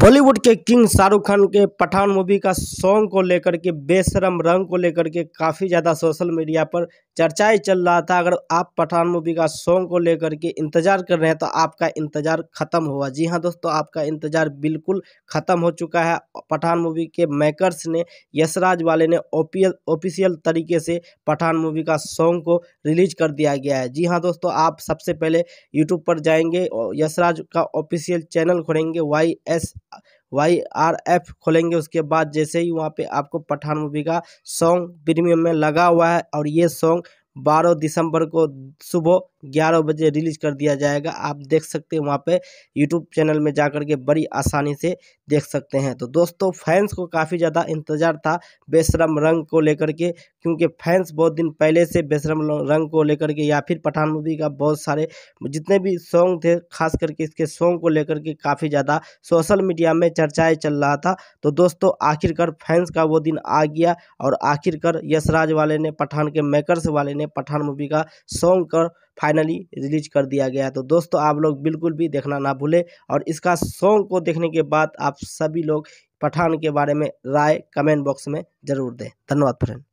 बॉलीवुड के किंग शाहरुख खान के पठान मूवी का सॉन्ग को लेकर के बेशरम रंग को लेकर के काफ़ी ज़्यादा सोशल मीडिया पर चर्चाएं चल रहा था अगर आप पठान मूवी का सॉन्ग को लेकर के इंतज़ार कर रहे हैं तो आपका इंतज़ार ख़त्म हुआ जी हाँ दोस्तों आपका इंतज़ार बिल्कुल ख़त्म हो चुका है पठान मूवी के मेकर्स ने यशराज वाले ने ऑफिशियल तरीके से पठान मूवी का सॉन्ग को रिलीज कर दिया गया है जी हाँ दोस्तों आप सबसे पहले यूट्यूब पर जाएंगे यशराज का ऑफिशियल चैनल खोलेंगे Y S Y R F खोलेंगे उसके बाद जैसे ही वहाँ पे आपको पठान मूवी का सॉन्ग प्रीमियम में लगा हुआ है और ये सॉन्ग बारह दिसंबर को सुबह ग्यारह बजे रिलीज कर दिया जाएगा आप देख सकते हैं वहाँ पे यूट्यूब चैनल में जा कर के बड़ी आसानी से देख सकते हैं तो दोस्तों फैंस को काफ़ी ज़्यादा इंतज़ार था बेशरम रंग को लेकर के क्योंकि फैंस बहुत दिन पहले से बेशरम रंग को लेकर के या फिर पठान मूवी का बहुत सारे जितने भी सॉन्ग थे खास करके इसके सॉन्ग को लेकर के काफ़ी ज़्यादा सोशल मीडिया में चर्चाएँ चल रहा था तो दोस्तों आखिरकार फैंस का वो दिन आ गया और आखिरकार यशराज वाले ने पठान के मेकरस वाले ने ने पठान मूवी का सॉन्ग कर फाइनली रिलीज कर दिया गया है तो दोस्तों आप लोग बिल्कुल भी देखना ना भूले और इसका सॉन्ग को देखने के बाद आप सभी लोग पठान के बारे में राय कमेंट बॉक्स में ज़रूर दें धन्यवाद फ्रेंड